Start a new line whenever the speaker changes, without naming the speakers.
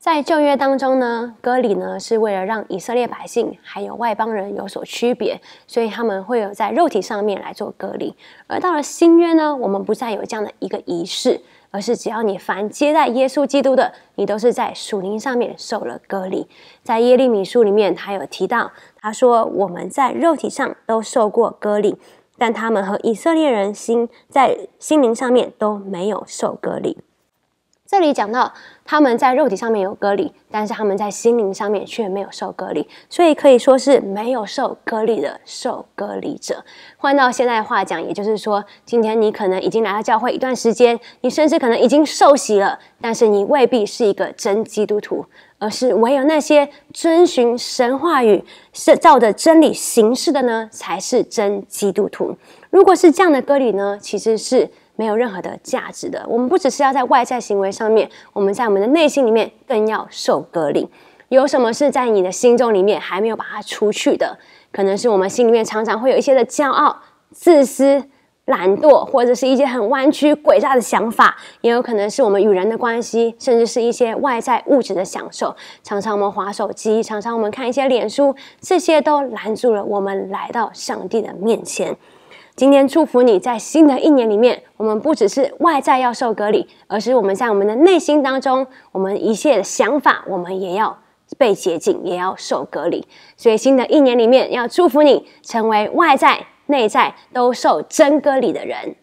在旧约当中呢，割礼呢是为了让以色列百姓还有外邦人有所区别，所以他们会有在肉体上面来做割礼。而到了新约呢，我们不再有这样的一个仪式，而是只要你凡接待耶稣基督的，你都是在属灵上面受了割礼。在耶利米书里面，他有提到，他说我们在肉体上都受过割礼，但他们和以色列人心在心灵上面都没有受割礼。这里讲到，他们在肉体上面有隔离，但是他们在心灵上面却没有受隔离，所以可以说是没有受隔离的受隔离者。换到现在话讲，也就是说，今天你可能已经来到教会一段时间，你甚至可能已经受洗了，但是你未必是一个真基督徒，而是唯有那些遵循神话语、是照着真理行事的呢，才是真基督徒。如果是这样的隔离呢，其实是。没有任何的价值的。我们不只是要在外在行为上面，我们在我们的内心里面更要受隔离。有什么是在你的心中里面还没有把它除去的？可能是我们心里面常常会有一些的骄傲、自私、懒惰，或者是一些很弯曲、诡诈的想法；也有可能是我们与人的关系，甚至是一些外在物质的享受。常常我们划手机，常常我们看一些脸书，这些都拦住了我们来到上帝的面前。今天祝福你在新的一年里面，我们不只是外在要受隔离，而是我们在我们的内心当中，我们一切的想法，我们也要被洁净，也要受隔离。所以新的一年里面，要祝福你成为外在、内在都受真隔离的人。